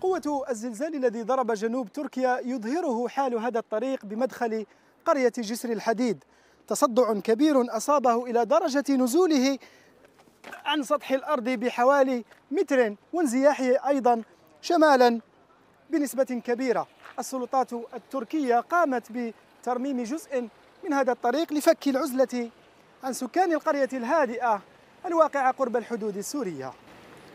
قوة الزلزال الذي ضرب جنوب تركيا يظهره حال هذا الطريق بمدخل قرية جسر الحديد تصدع كبير أصابه إلى درجة نزوله عن سطح الأرض بحوالي متر وانزياحه أيضا شمالا بنسبة كبيرة السلطات التركية قامت بترميم جزء من هذا الطريق لفك العزلة عن سكان القرية الهادئة الواقعة قرب الحدود السورية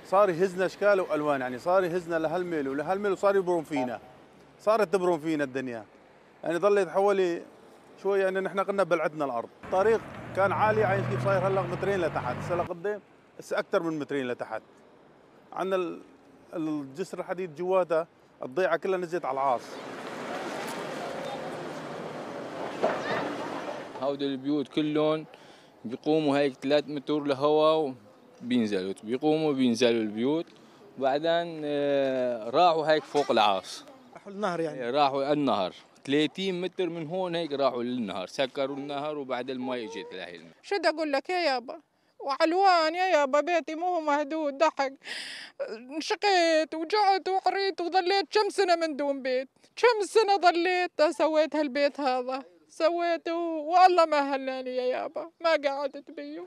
صار يهزنا اشكال والوان يعني صار يهزنا لهالميل ولهالميل وصار يبرون فينا صارت تبرون فينا الدنيا يعني ظل حوالي شوي يعني نحن قلنا بلعتنا الارض الطريق كان عالي يعني صاير هلا مترين لتحت هسه لقدام هسه اكثر من مترين لتحت عندنا الجسر الحديد جواته الضيعه كلها نزلت على العاص هودي البيوت كلهم بيقوموا هيك 3 متر لهوا بينزلوا بيقوموا بينزلوا البيوت وبعدين آه، راحوا هيك فوق العاص يعني؟ إيه، راحوا النهر يعني راحوا النهر 30 متر من هون هيك راحوا للنهر سكروا النهر وبعد المي اجت لهي شو بدي اقول لك يا يابا وعلوان يا يابا بيتي مو مهدود ضحك انشقيت وجعت وقريت وظليت كم سنه من دون بيت كم سنه ظليت سويت هالبيت هذا سويته والله ما هلاني يا يابا ما قعدت بيه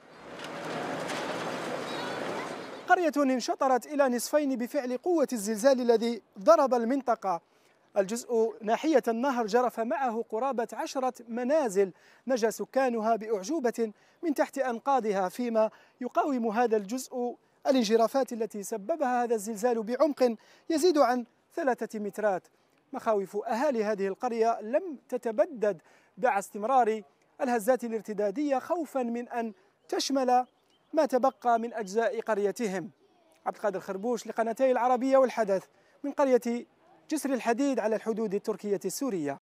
قرية انشطرت إلى نصفين بفعل قوة الزلزال الذي ضرب المنطقة الجزء ناحية النهر جرف معه قرابة عشرة منازل نجا سكانها بأعجوبة من تحت أنقاضها فيما يقاوم هذا الجزء الانجرافات التي سببها هذا الزلزال بعمق يزيد عن ثلاثة مترات مخاوف أهالي هذه القرية لم تتبدد مع استمرار الهزات الارتدادية خوفا من أن تشمل ما تبقى من أجزاء قريتهم عبد القادر خربوش لقناتي العربية والحدث من قرية جسر الحديد على الحدود التركية السورية